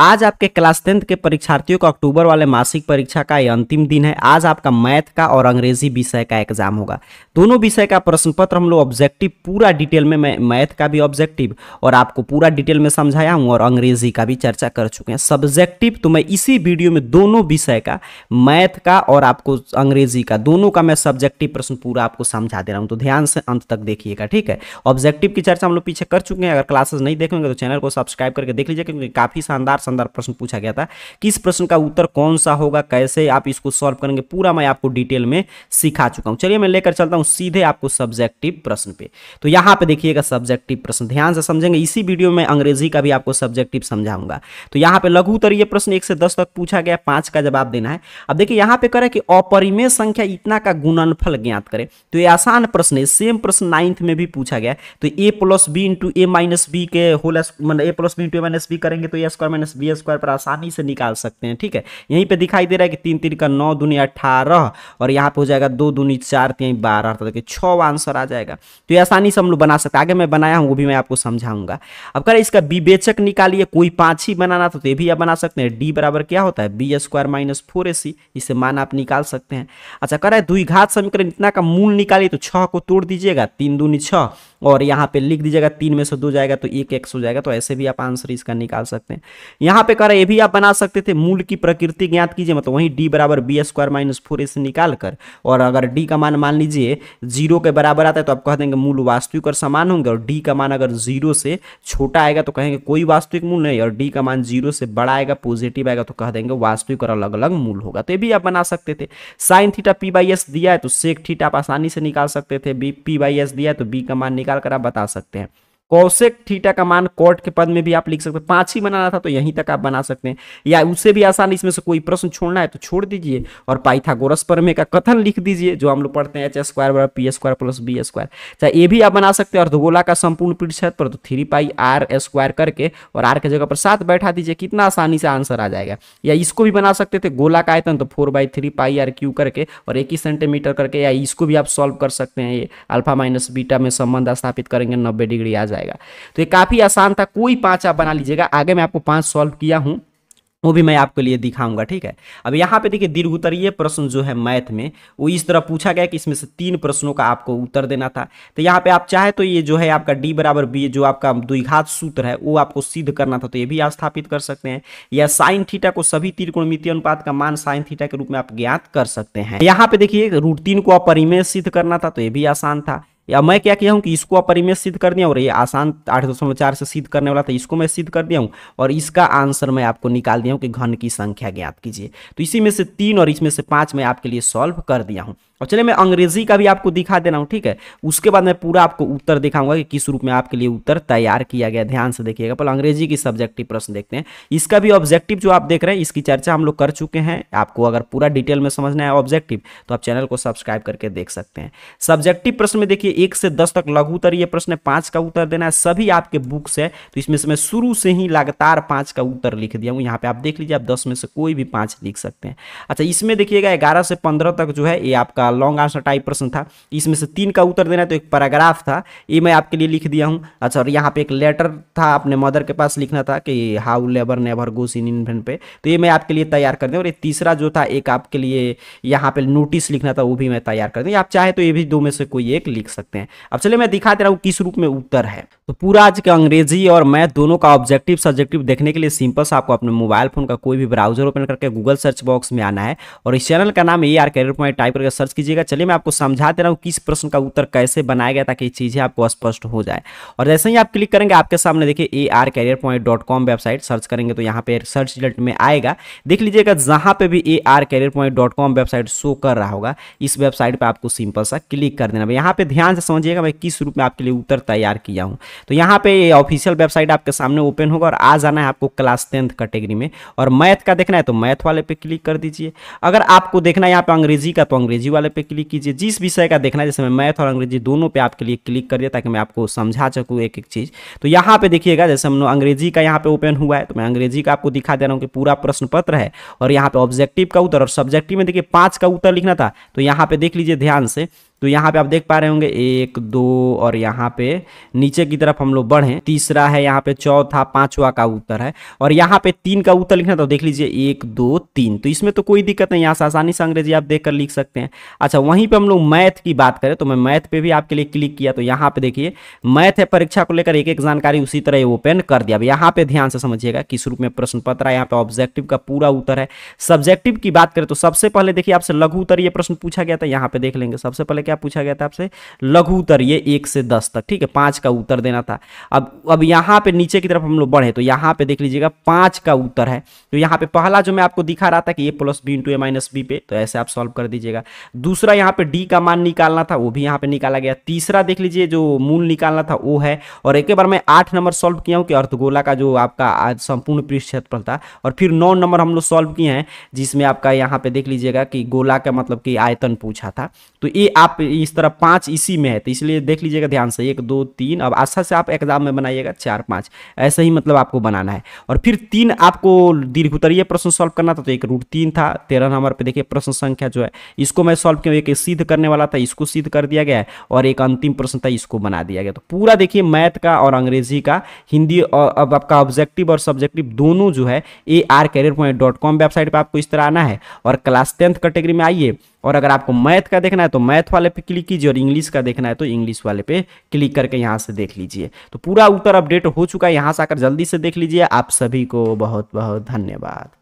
आज आपके class tenth के परीक्षार्थियों का अक्टूबर वाले मासिक परीक्षा का ये अंतिम दिन है आज आपका मैथ का और अंग्रेजी विषय का एग्जाम होगा दोनों विषय का प्रश्न पत्र हम लोग ऑब्जेक्टिव पूरा डिटेल में मैं मैथ का भी ऑब्जेक्टिव और आपको पूरा डिटेल में समझाया हूँ और अंग्रेजी का भी चर्चा कर चुके हैं सब्जेक्टिव तो मैं इसी वीडियो में दोनों विषय का मैथ का और आपको अंग्रेजी का दोनों का मैं सब्जेक्टिव प्रश्न पूरा आपको समझा दे रहा हूँ तो ध्यान से अंत तक देखिएगा ठीक है ऑब्जेक्टिव की चर्चा हम लोग पीछे कर चुके हैं अगर क्लासेस नहीं देखेंगे तो चैनल को सब्सक्राइब करके देख लीजिए क्योंकि काफ़ी शानदार शानदार प्रश्न पूछा गया था कि इस प्रश्न का उत्तर कौन सा होगा कैसे आप इसको सॉल्व करेंगे पूरा मैं आपको डिटेल में सिखा चुका हूँ चलिए मैं लेकर चलता हूँ सीधे आपको सब्जेक्टिव प्रश्न पे तो यहाँ पे देखिएगा सब्जेक्टिव प्रश्न ध्यान से समझेंगे इसी वीडियो में अंग्रेजी का भी आपको सब्जेक्टिव समझाऊंगा तो यहाँ पे लघु उत्तरीय प्रश्न एक से दस तक पूछा गया पाँच का जवाब देना है अब देखिए यहाँ पे करें कि अपरिमेय संख्या इतना का गुणनफल ज्ञात करें तो ये आसान प्रश्न है सेम प्रश्न नाइन्थ में भी पूछा गया तो A plus B into A minus B के होल मतलब A plus B into A minus B करेंगे तो A square minus minus B square पर आसानी से निकाल सकते हैं ठीक है यहीं पे दिखाई दे रहा है कि तीन तीन का नौ दूनी अठारह और यहाँ पे हो जाएगा दो दूनी चार तीन तो बारह तो देखिए छः आंसर आ जाएगा तो ये आसानी से हम लोग बना सकते हैं आगे मैं बनाया हूँ वो भी मैं आपको समझाऊंगा अब करें इसका विवेचक निकालिए कोई पाँच ही बनाना था तो ये भी आप बना सकते हैं डी बराबर क्या होता है B square minus four A C इसे मान आप निकाल सकते हैं अच्छा दुई घात समीकरण इतना का मूल निकालिए तो छः को तोड़ दीजिएगा तीन दूनी छः और यहाँ पे लिख दीजिएगा तीन में से दो जाएगा तो एक एक्स हो जाएगा तो ऐसे भी आप आंसर इसका निकाल सकते हैं यहाँ पे कह रहे ये भी आप बना सकते थे मूल की प्रकृति ज्ञात कीजिए मतलब वहीं डी बराबर B square minus four A से निकाल कर और अगर डी का मान मान लीजिए जीरो के बराबर आता है तो आप कह देंगे मूल वास्तविक और समान होंगे और डी का मान अगर जीरो से छोटा आएगा तो कहेंगे कोई वास्तविक मूल नहीं और डी का मान जीरो से बड़ा आएगा पॉजिटिव आएगा तो कह देंगे वास्तविक और अलग अलग मूल होगा तो ये भी आप बना सकते थे sine theta P by S दिया है तो सेक थीटा आप आसानी से निकाल सकते थे बी पी बाई एस दिया है तो बी का मान निकाल कर आप बता सकते हैं कौशिक थीटा का मान कोर्ट के पद में भी आप लिख सकते हैं पांच ही बनाना था तो यहीं तक आप बना सकते हैं या उससे भी आसान इसमें से कोई प्रश्न छोड़ना है तो छोड़ दीजिए और पाइथागोरस में का कथन लिख दीजिए जो हम लोग पढ़ते हैं एच स्क्वायर बराबर P square plus B square चाहे ये भी आप बना सकते हैं अर्धगोला का संपूर्ण प्रतिशत पर तो थ्री पाई आर स्क्वायर करके और आर के जगह पर सात बैठा दीजिए कितना आसानी से आंसर आ जाएगा या इसको भी बना सकते थे गोला का आयतन तो four by three pi R cube करके और एक ही सेंटीमीटर करके या इसको भी आप सॉल्व कर सकते हैं ये अल्फा माइनस बीटा में संबंध स्थापित करेंगे नब्बे डिग्री आ जाए जाएगा तो ये काफ़ी आसान था कोई पांच आप बना लीजिएगा आगे मैं आपको पांच सॉल्व किया हूं वो भी मैं आपके लिए दिखाऊंगा ठीक है अब यहाँ पे देखिए दीर्घ उत्तरीय प्रश्न जो है मैथ में वो इस तरह पूछा गया कि इसमें से तीन प्रश्नों का आपको उत्तर देना था तो यहाँ पे आप चाहे तो ये जो है आपका डी बराबर बी जो आपका द्विघात सूत्र है वो आपको सिद्ध करना था तो ये भी आप स्थापित कर सकते हैं या साइन थीटा को सभी त्रिकोण अनुपात का मान साइन थीटा के रूप में आप ज्ञात कर सकते हैं यहाँ पे देखिए रूट तीन को अपरिमेय सिद्ध करना था तो ये भी आसान था या मैं क्या किया हूँ कि इसको अपरिमेय सिद्ध कर दिया और ये आसान आठ दशमलव चार से सिद्ध करने वाला था इसको मैं सिद्ध कर दिया हूँ और इसका आंसर मैं आपको निकाल दिया हूँ कि घन की संख्या ज्ञात कीजिए तो इसी में से तीन और इसमें से पाँच मैं आपके लिए सॉल्व कर दिया हूँ और चलिए मैं अंग्रेजी का भी आपको दिखा दे रहा हूँ ठीक है उसके बाद मैं पूरा आपको उत्तर दिखाऊंगा कि किस रूप में आपके लिए उत्तर तैयार किया गया ध्यान से देखिएगा पहले अंग्रेजी की सब्जेक्टिव प्रश्न देखते हैं इसका भी ऑब्जेक्टिव जो आप देख रहे हैं इसकी चर्चा हम लोग कर चुके हैं आपको अगर पूरा डिटेल में समझना है ऑब्जेक्टिव तो आप चैनल को सब्सक्राइब करके देख सकते हैं सब्जेक्टिव प्रश्न में देखिए एक से दस तक लघु उत्तर ये प्रश्न पाँच का उत्तर देना है सभी आपके बुक्स है तो इसमें से मैं शुरू से ही लगातार पाँच का उत्तर लिख दिया हूँ यहाँ पर आप देख लीजिए आप दस में से कोई भी पाँच लिख सकते हैं अच्छा इसमें देखिएगा ग्यारह से पंद्रह तक जो है ये आपका था लॉन्ग आंसर टाइप प्रश्न था इसमें से तीन का उत्तर देना तो एक पैराग्राफ था ये मैं आपके लिए लिख दिया हूँ अच्छा और यहाँ पे एक लेटर था अपने मदर के पास लिखना था कि how labour never goes in in पे तो ये मैं आपके लिए तैयार कर दें और ये तीसरा जो था एक आपके लिए यहाँ पे नोटिस लिखना था वो भी मैं तैयार कर दें आप चाहे तो ये भी दो में से कोई एक लिख सकते हैं अब चलिए मैं दिखा दे रहा हूँ किस रूप में उत्तर है तो पूरा आज के अंग्रेजी और मैथ दोनों का ऑब्जेक्टिव सब्जेक्टिव देखने के लिए सिंपल सा आपको अपने मोबाइल फोन का कोई भी ब्राउजर ओपन करके गूगल सर्च बॉक्स में आना है और इस चैनल का नाम A R career point type करके सर्च कीजिएगा चलिए मैं आपको समझा दे रहा हूँ किस प्रश्न का उत्तर कैसे बनाया गया ताकि चीज़ें आपको स्पष्ट हो जाए और जैसे ही आप क्लिक करेंगे आपके सामने देखिए A R career point dot com website search करेंगे तो यहाँ पर सर्च रिजल्ट में आएगा देख लीजिएगा जहाँ पर भी A R career point dot com website show कर रहा होगा इस वेबसाइट पर आपको सिंपल सा क्लिक कर देना यहाँ पर ध्यान से समझिएगा मैं किस रूप में आपके लिए उत्तर तैयार किया हूँ तो यहाँ पे ऑफिशियल वेबसाइट आपके सामने ओपन होगा और आ जाना है आपको क्लास टेंथ कैटेगरी में और मैथ का देखना है तो मैथ वाले पे क्लिक कर दीजिए अगर आपको देखना है यहाँ पे अंग्रेजी का तो अंग्रेजी वाले वाले पे क्लिक कीजिए जिस विषय का देखना है जैसे मैं मैथ और अंग्रेजी दोनों पे आपके लिए क्लिक करिए ताकि मैं आपको समझा सकूँ एक एक चीज़ तो यहाँ पे देखिएगा जैसे हम अंग्रेजी का यहाँ पे ओपन हुआ है तो मैं अंग्रेजी का आपको दिखा दे रहा हूँ कि पूरा प्रश्न पत्र है और यहाँ पे ऑब्जेक्टिव का उत्तर और सब्जेक्टिव में देखिए पाँच का उत्तर लिखना था तो यहाँ पे देख लीजिए ध्यान से तो यहाँ पे आप देख पा रहे होंगे एक दो और यहाँ पे नीचे की तरफ हम लोग बढ़े तीसरा है यहाँ पे चौथा पांचवा का उत्तर है और यहाँ पे तीन का उत्तर लिखना तो देख लीजिए एक दो तीन तो इसमें तो कोई दिक्कत नहीं यहाँ से आसानी से अंग्रेजी आप देख कर लिख सकते हैं अच्छा वहीं पर हम लोग मैथ की बात करें तो मैं मैथ पे भी आपके लिए क्लिक किया तो यहाँ पे देखिए मैथ है परीक्षा को लेकर एक एक जानकारी उसी तरह ओपन कर दिया अब यहाँ पे ध्यान से समझिएगा किस रूप में प्रश्न पत्र है यहाँ पे ऑब्जेक्टिव का पूरा उत्तर है सब्जेक्टिव की बात करें तो सबसे पहले देखिए आपसे लघु उत्तर ये प्रश्न पूछा गया था यहाँ पे देख लेंगे सबसे पहले क्या क्या पूछा गया था आपसे लघु उत्तर ये एक से दस तक ठीक है पांच का उत्तर देना था अब अब यहाँ पे नीचे की तरफ हम लोग बढ़े तो यहाँ पे देख लीजिएगा पांच का उत्तर है तो यहाँ पे पहला जो मैं आपको दिखा रहा था कि A plus B into A minus B पे तो ऐसे आप सॉल्व कर दीजिएगा दूसरा यहाँ पे डी का मान निकालना था वो भी यहाँ पे निकाला गया तीसरा देख लीजिए जो मूल निकालना था वो है और एक बार मैं आठ नंबर सॉल्व किया हूँ कि अर्थगोला का जो आपका संपूर्ण पृष्ठ क्षेत्रफल था और फिर नौ नंबर हम लोग सॉल्व किए हैं जिसमें आपका यहाँ पे देख लीजिएगा कि गोला का मतलब कि आयतन पूछा था तो ये आप इस तरह पांच इसी में है तो इसलिए देख लीजिएगा ध्यान से एक दो तीन अब आशा अच्छा से आप एग्जाम में बनाइएगा चार पाँच ऐसे ही मतलब आपको बनाना है और फिर तीन आपको दीर्घ उत्तरीय प्रश्न सॉल्व करना था तो एक रूट तीन था तेरह नंबर पर देखिए प्रश्न संख्या जो है इसको मैं सॉल्व किया एक सिद्ध करने वाला था इसको सिद्ध कर दिया गया और एक अंतिम प्रश्न था इसको बना दिया गया तो पूरा देखिए मैथ का और अंग्रेजी का हिंदी और अब आपका ऑब्जेक्टिव और सब्जेक्टिव दोनों जो है A R career point dot com website पर आपको इस तरह आना है और क्लास टेंथ कैटेगरी में आइए और अगर आपको मैथ का देखना है तो मैथ वाले पे क्लिक कीजिए और इंग्लिश का देखना है तो इंग्लिश वाले पे क्लिक करके यहाँ से देख लीजिए तो पूरा उत्तर अपडेट हो चुका है यहाँ से आकर जल्दी से देख लीजिए आप सभी को बहुत बहुत धन्यवाद